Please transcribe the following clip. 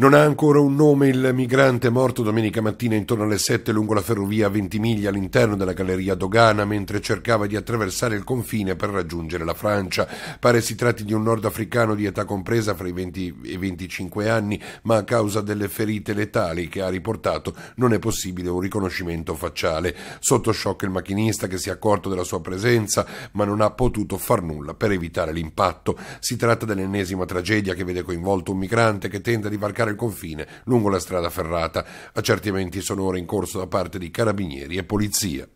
Non ha ancora un nome il migrante morto domenica mattina intorno alle 7 lungo la ferrovia a 20 miglia all'interno della galleria Dogana mentre cercava di attraversare il confine per raggiungere la Francia. Pare si tratti di un nordafricano di età compresa fra i 20 e i 25 anni, ma a causa delle ferite letali che ha riportato non è possibile un riconoscimento facciale. Sotto shock il macchinista che si è accorto della sua presenza, ma non ha potuto far nulla per evitare l'impatto. Si tratta dell'ennesima tragedia che vede coinvolto un migrante che tenta di varcare varcare il confine lungo la strada ferrata. Accertamenti sono ora in corso da parte di carabinieri e polizia.